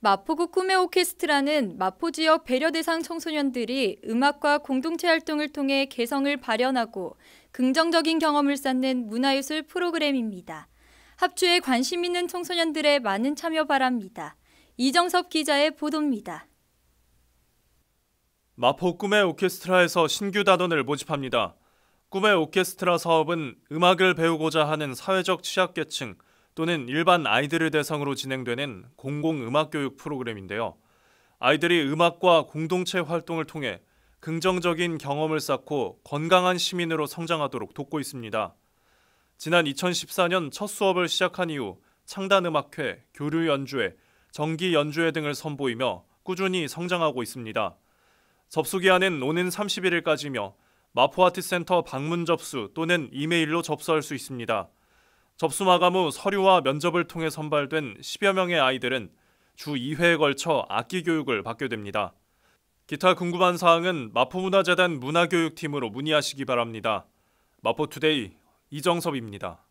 마포구 꿈의 오케스트라는 마포 지역 배려 대상 청소년들이 음악과 공동체 활동을 통해 개성을 발현하고 긍정적인 경험을 쌓는 문화예술 프로그램입니다. 합주에 관심 있는 청소년들의 많은 참여 바랍니다. 이정섭 기자의 보도입니다. 마포 꿈의 오케스트라에서 신규 단원을 모집합니다. 꿈의 오케스트라 사업은 음악을 배우고자 하는 사회적 취약계층, 또는 일반 아이들을 대상으로 진행되는 공공음악교육 프로그램인데요. 아이들이 음악과 공동체 활동을 통해 긍정적인 경험을 쌓고 건강한 시민으로 성장하도록 돕고 있습니다. 지난 2014년 첫 수업을 시작한 이후 창단음악회, 교류연주회, 정기연주회 등을 선보이며 꾸준히 성장하고 있습니다. 접수기한은 오는 31일까지며 마포아트센터 방문 접수 또는 이메일로 접수할 수 있습니다. 접수 마감 후 서류와 면접을 통해 선발된 10여 명의 아이들은 주 2회에 걸쳐 악기 교육을 받게 됩니다. 기타 궁금한 사항은 마포문화재단 문화교육팀으로 문의하시기 바랍니다. 마포투데이 이정섭입니다.